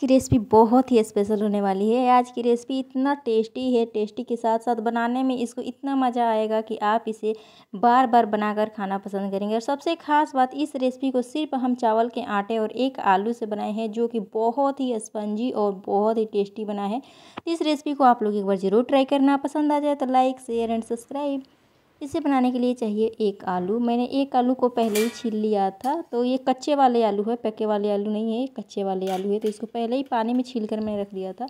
की रेसिपी बहुत ही स्पेशल होने वाली है आज की रेसिपी इतना टेस्टी है टेस्टी के साथ साथ बनाने में इसको इतना मज़ा आएगा कि आप इसे बार बार बनाकर खाना पसंद करेंगे और सबसे खास बात इस रेसिपी को सिर्फ हम चावल के आटे और एक आलू से बनाए हैं जो कि बहुत ही स्पंजी और बहुत ही टेस्टी बना है इस रेसिपी को आप लोग एक बार ज़रूर ट्राई करना पसंद आ जाए तो लाइक शेयर एंड सब्सक्राइब इसे बनाने के लिए चाहिए एक आलू मैंने एक आलू को पहले ही छील लिया था तो ये कच्चे वाले आलू है पके वाले आलू नहीं है कच्चे वाले आलू है तो इसको पहले ही पानी में छील कर मैंने रख दिया था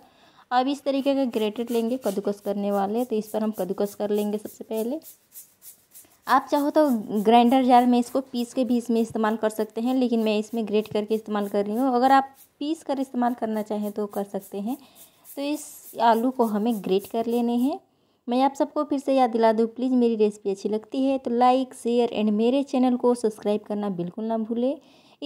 अब इस तरीके का ग्रेटेड लेंगे कद्दूकस करने वाले तो इस पर हम कद्दूकस कर लेंगे सबसे पहले आप चाहो तो ग्राइंडर जार में इसको पीस के भी इसमें इस्तेमाल कर सकते हैं लेकिन मैं इसमें ग्रेट करके इस्तेमाल कर रही हूँ अगर आप पीस कर इस्तेमाल करना चाहें तो कर सकते हैं तो इस आलू को हमें ग्रेट कर लेने हैं मैं आप सबको फिर से याद दिला दूँ प्लीज़ मेरी रेसिपी अच्छी लगती है तो लाइक शेयर एंड मेरे चैनल को सब्सक्राइब करना बिल्कुल ना भूलें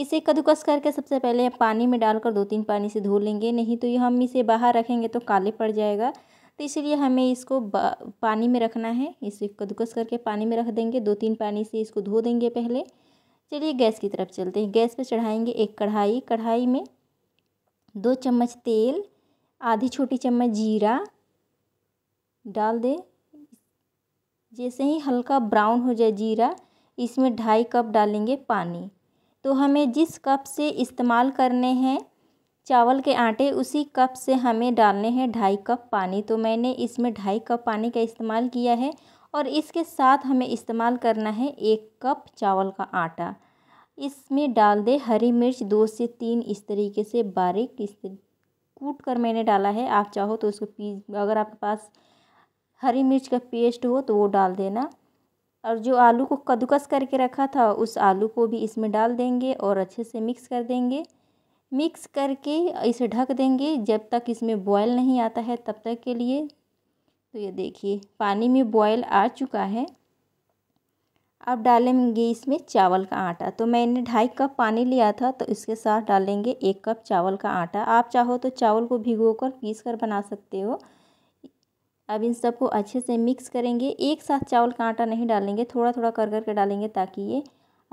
इसे कद्दूकस करके सबसे पहले पानी में डालकर दो तीन पानी से धो लेंगे नहीं तो ये हम इसे बाहर रखेंगे तो काले पड़ जाएगा तो इसलिए हमें इसको पानी में रखना है इसे कद्दूकस करके पानी में रख देंगे दो तीन पानी से इसको धो देंगे पहले चलिए गैस की तरफ चलते हैं गैस पर चढ़ाएंगे एक कढ़ाई कढ़ाई में दो चम्मच तेल आधी छोटी चम्मच जीरा डाल दें जैसे ही हल्का ब्राउन हो जाए जीरा इसमें ढाई कप डालेंगे पानी तो हमें जिस कप से इस्तेमाल करने हैं चावल के आटे उसी कप से हमें डालने हैं ढाई कप पानी तो मैंने इसमें ढाई कप पानी का इस्तेमाल किया है और इसके साथ हमें इस्तेमाल करना है एक कप चावल का आटा इसमें डाल दे हरी मिर्च दो से तीन इस तरीके से बारीक इस कूट कर मैंने डाला है आप चाहो तो उसको पीस अगर आपके पास हरी मिर्च का पेस्ट हो तो वो डाल देना और जो आलू को कद्दूकस करके रखा था उस आलू को भी इसमें डाल देंगे और अच्छे से मिक्स कर देंगे मिक्स करके इसे ढक देंगे जब तक इसमें बॉयल नहीं आता है तब तक के लिए तो ये देखिए पानी में बॉयल आ चुका है अब डालेंगे इसमें चावल का आटा तो मैंने ढाई कप पानी लिया था तो इसके साथ डालेंगे एक कप चावल का आटा आप चाहो तो चावल को भिगो कर पीस कर बना सकते हो अब इन सबको अच्छे से मिक्स करेंगे एक साथ चावल का आटा नहीं डालेंगे थोड़ा थोड़ा कर कर के डालेंगे ताकि ये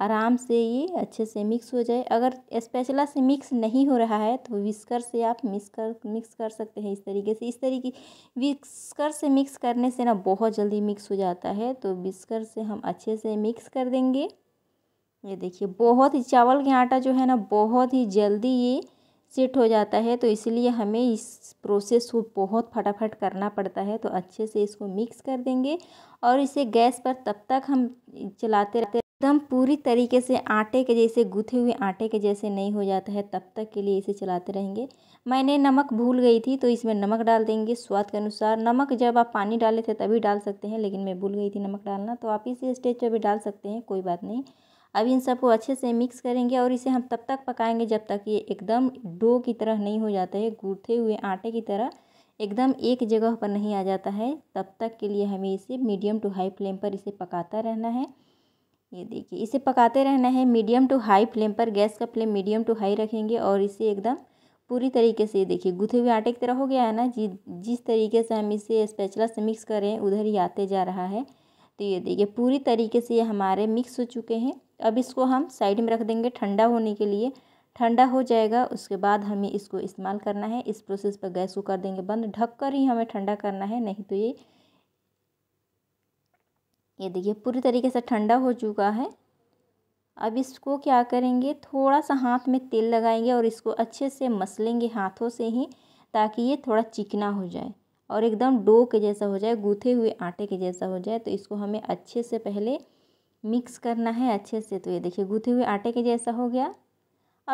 आराम से ये अच्छे से मिक्स हो जाए अगर स्पेशला से मिक्स नहीं हो रहा है तो विस्कर से आप मिक्स कर मिक्स कर सकते हैं इस तरीके से इस तरीके विस्कर से मिक्स करने से ना बहुत जल्दी मिक्स हो जाता है तो विस्कर से हम अच्छे से मिक्स कर देंगे ये देखिए बहुत ही चावल के आटा जो है ना बहुत ही जल्दी ये सेट हो जाता है तो इसलिए हमें इस प्रोसेस को बहुत फटाफट करना पड़ता है तो अच्छे से इसको मिक्स कर देंगे और इसे गैस पर तब तक हम चलाते रहते एकदम पूरी तरीके से आटे के जैसे गूथे हुए आटे के जैसे नहीं हो जाता है तब तक के लिए इसे चलाते रहेंगे मैंने नमक भूल गई थी तो इसमें नमक डाल देंगे स्वाद के अनुसार नमक जब आप पानी डाले थे तभी डाल सकते हैं लेकिन मैं भूल गई थी नमक डालना तो आप इसी स्टेज पर भी डाल सकते हैं कोई बात नहीं अब इन सबको अच्छे से मिक्स करेंगे और इसे हम तब तक पकाएंगे जब तक ये एकदम डो की तरह नहीं हो जाता है गूथे हुए आटे की तरह एकदम एक जगह पर नहीं आ जाता है तब तक के लिए हमें इसे मीडियम टू हाई फ्लेम पर इसे पकाता रहना है ये देखिए इसे पकाते रहना है मीडियम टू हाई फ्लेम पर गैस का फ्लेम मीडियम टू हाई रखेंगे और इसे एकदम पूरी तरीके से देखिए गुथे हुए आटे की तरह हो गया है ना जी जिस तरीके से हम इसे स्पेचला से मिक्स करें उधर ही आते जा रहा है तो ये देखिए पूरी तरीके से ये हमारे मिक्स हो चुके हैं अब इसको हम साइड में रख देंगे ठंडा होने के लिए ठंडा हो जाएगा उसके बाद हमें इसको इस्तेमाल करना है इस प्रोसेस पर गैस को कर देंगे बंद ढक कर ही हमें ठंडा करना है नहीं तो ये ये देखिए पूरी तरीके से ठंडा हो चुका है अब इसको क्या करेंगे थोड़ा सा हाथ में तेल लगाएंगे और इसको अच्छे से मसलेंगे हाथों से ही ताकि ये थोड़ा चिकना हो जाए और एकदम डो के जैसा हो जाए गूथे हुए आटे के जैसा हो जाए तो इसको हमें अच्छे से पहले मिक्स करना है अच्छे से तो ये देखिए गूथे हुए आटे के जैसा हो गया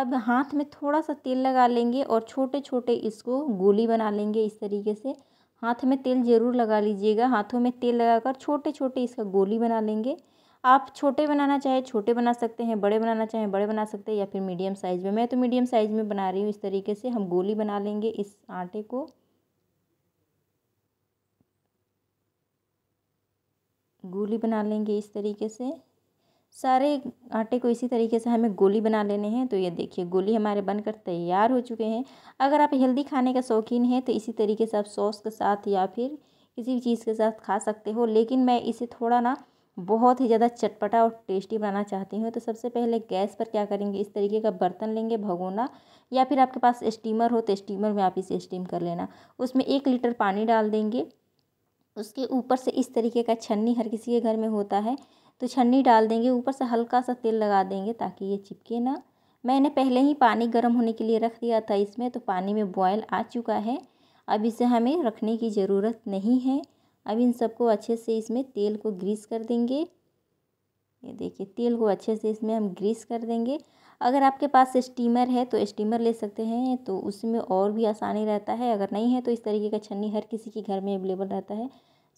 अब हाथ में थोड़ा सा तेल लगा लेंगे और छोटे छोटे इसको गोली बना लेंगे इस तरीके से हाथ में तेल ज़रूर लगा लीजिएगा हाथों में तेल लगाकर छोटे छोटे इसका गोली बना लेंगे आप छोटे बनाना चाहे छोटे बना सकते हैं बड़े बनाना चाहे बड़े बना सकते हैं या फिर मीडियम साइज़ में मैं तो मीडियम साइज़ में बना रही हूँ इस तरीके से हम गोली बना लेंगे इस आटे को गोली बना लेंगे इस तरीके से सारे आटे को इसी तरीके से हमें गोली बना लेने हैं तो ये देखिए गोली हमारे बनकर तैयार हो चुके हैं अगर आप हेल्दी खाने का शौकीन हैं तो इसी तरीके से आप सॉस के साथ या फिर किसी भी चीज़ के साथ खा सकते हो लेकिन मैं इसे थोड़ा ना बहुत ही ज़्यादा चटपटा और टेस्टी बनाना चाहती हूँ तो सबसे पहले गैस पर क्या करेंगे इस तरीके का बर्तन लेंगे भगोना या फिर आपके पास स्टीमर हो तो स्टीमर में आप इसे स्टीम कर लेना उसमें एक लीटर पानी डाल देंगे उसके ऊपर से इस तरीके का छन्नी हर किसी के घर में होता है तो छन्नी डाल देंगे ऊपर से हल्का सा तेल लगा देंगे ताकि ये चिपके ना मैंने पहले ही पानी गर्म होने के लिए रख दिया था इसमें तो पानी में बॉयल आ चुका है अब इसे हमें रखने की ज़रूरत नहीं है अब इन सबको अच्छे से इसमें तेल को ग्रीस कर देंगे ये देखिए तेल को अच्छे से इसमें हम ग्रीस कर देंगे अगर आपके पास स्टीमर है तो स्टीमर ले सकते हैं तो उसमें और भी आसानी रहता है अगर नहीं है तो इस तरीके का छन्नी हर किसी के घर में अवेलेबल रहता है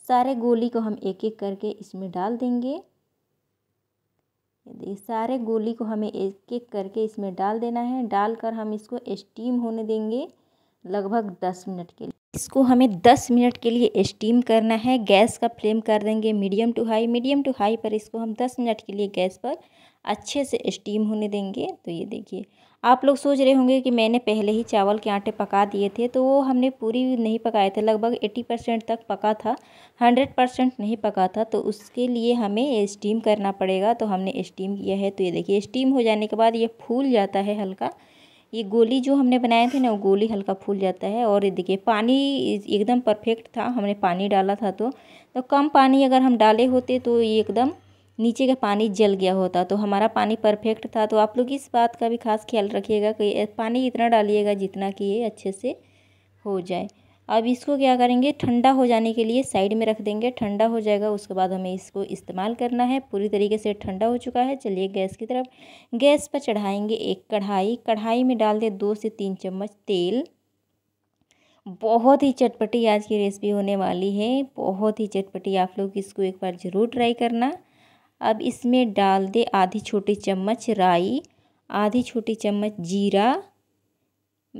सारे गोली को हम एक एक करके इसमें डाल देंगे सारे गोली को हमें एक एक करके इसमें डाल देना है डालकर हम इसको स्टीम होने देंगे लगभग दस मिनट के लिए इसको हमें 10 मिनट के लिए स्टीम करना है गैस का फ्लेम कर देंगे medium to high medium to high पर इसको हम 10 मिनट के लिए गैस पर अच्छे से स्टीम होने देंगे तो ये देखिए आप लोग सोच रहे होंगे कि मैंने पहले ही चावल के आटे पका दिए थे तो वो हमने पूरी नहीं पकाए थे लगभग एटी परसेंट तक पका था हंड्रेड परसेंट नहीं पका था तो उसके लिए हमें स्टीम करना पड़ेगा तो हमने स्टीम किया है तो ये देखिए स्टीम हो जाने के बाद ये फूल जाता है हल्का ये गोली जो हमने बनाए थे ना वो गोली हल्का फूल जाता है और ये देखिए पानी एकदम परफेक्ट था हमने पानी डाला था तो तो कम पानी अगर हम डाले होते तो ये एकदम नीचे का पानी जल गया होता तो हमारा पानी परफेक्ट था तो आप लोग इस बात का भी खास ख्याल रखिएगा कि पानी इतना डालिएगा जितना कि ये अच्छे से हो जाए अब इसको क्या करेंगे ठंडा हो जाने के लिए साइड में रख देंगे ठंडा हो जाएगा उसके बाद हमें इसको इस्तेमाल करना है पूरी तरीके से ठंडा हो चुका है चलिए गैस की तरफ गैस पर चढ़ाएंगे एक कढ़ाई कढ़ाई में डाल दें दो से तीन चम्मच तेल बहुत ही चटपटी आज की रेसिपी होने वाली है बहुत ही चटपटी आप लोग इसको एक बार ज़रूर ट्राई करना अब इसमें डाल दे आधी छोटी चम्मच राई आधी छोटी चम्मच जीरा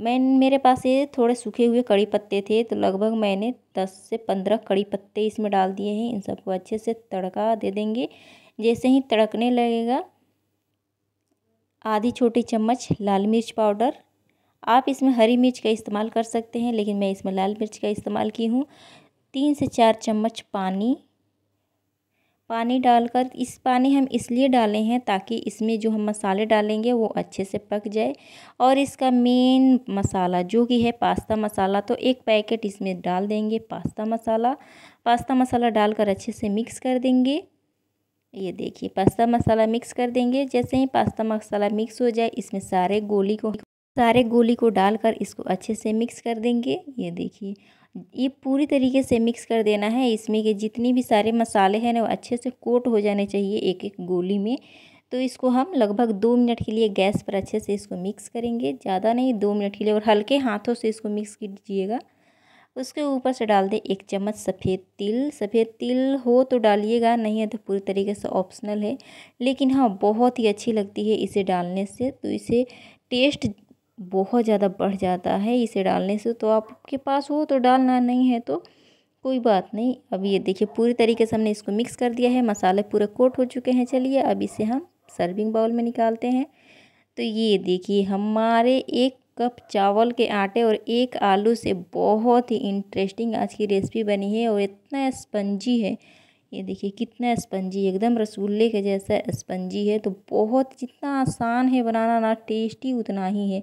मैं मेरे पास ये थोड़े सूखे हुए कड़ी पत्ते थे तो लगभग मैंने दस से पंद्रह कड़ी पत्ते इसमें डाल दिए हैं इन सबको अच्छे से तड़का दे देंगे जैसे ही तड़कने लगेगा आधी छोटी चम्मच लाल मिर्च पाउडर आप इसमें हरी मिर्च का इस्तेमाल कर सकते हैं लेकिन मैं इसमें लाल मिर्च का इस्तेमाल की हूँ तीन से चार चम्मच पानी पानी डालकर इस पानी हम इसलिए डाले हैं ताकि इसमें जो हम मसाले डालेंगे वो अच्छे से पक जाए और इसका मेन मसाला जो कि है पास्ता मसाला तो एक पैकेट इसमें डाल देंगे पास्ता मसाला पास्ता मसाला डालकर अच्छे से मिक्स कर देंगे ये देखिए पास्ता मसाला मिक्स कर देंगे जैसे ही पास्ता मसाला मिक्स हो जाए इसमें सारे गोली को सारे गोली को डालकर इसको अच्छे से मिक्स कर देंगे ये देखिए ये पूरी तरीके से मिक्स कर देना है इसमें के जितनी भी सारे मसाले हैं ना वो अच्छे से कोट हो जाने चाहिए एक एक गोली में तो इसको हम लगभग दो मिनट के लिए गैस पर अच्छे से इसको मिक्स करेंगे ज़्यादा नहीं दो मिनट के लिए और हल्के हाथों से इसको मिक्स कीजिएगा उसके ऊपर से डाल दें एक चम्मच सफ़ेद तिल सफ़ेद तिल हो तो डालिएगा नहीं है तो पूरी तरीके से ऑप्शनल है लेकिन हाँ बहुत ही अच्छी लगती है इसे डालने से तो इसे टेस्ट बहुत ज़्यादा बढ़ जाता है इसे डालने से तो आपके पास हो तो डालना नहीं है तो कोई बात नहीं अब ये देखिए पूरी तरीके से हमने इसको मिक्स कर दिया है मसाले पूरे कोट हो चुके हैं चलिए अब इसे हम सर्विंग बाउल में निकालते हैं तो ये देखिए हमारे एक कप चावल के आटे और एक आलू से बहुत ही इंटरेस्टिंग आज की रेसिपी बनी है और इतना स्पंजी है ये देखिए कितना स्पंजी एकदम रसगुल्ले के जैसा स्पंजी है तो बहुत जितना आसान है बनाना ना टेस्टी उतना ही है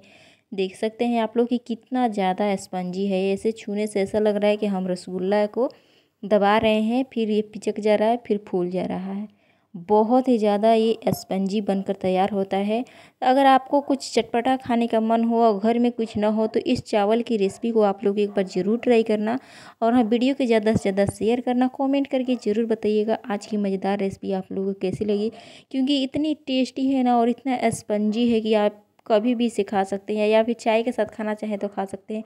देख सकते हैं आप लोग कि कितना ज़्यादा स्पंजी है ऐसे छूने से ऐसा लग रहा है कि हम रसगुल्ला को दबा रहे हैं फिर ये पिचक जा रहा है फिर फूल जा रहा है बहुत ही ज़्यादा ये स्पंजी बनकर तैयार होता है अगर आपको कुछ चटपटा खाने का मन हो और घर में कुछ ना हो तो इस चावल की रेसिपी को आप लोग एक बार ज़रूर ट्राई करना और हाँ वीडियो के ज़्यादा से ज़्यादा शेयर करना कमेंट करके ज़रूर बताइएगा आज की मज़ेदार रेसिपी आप लोगों को कैसी लगी क्योंकि इतनी टेस्टी है ना और इतना स्पंजी है कि आप कभी भी इसे खा सकते हैं या फिर चाय के साथ खाना चाहें तो खा सकते हैं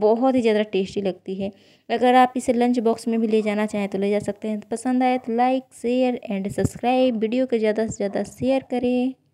बहुत ही ज़्यादा टेस्टी लगती है अगर आप इसे लंच बॉक्स में भी ले जाना चाहें तो ले जा सकते हैं तो पसंद आए तो like share and subscribe video को ज़्यादा से ज़्यादा शेयर करें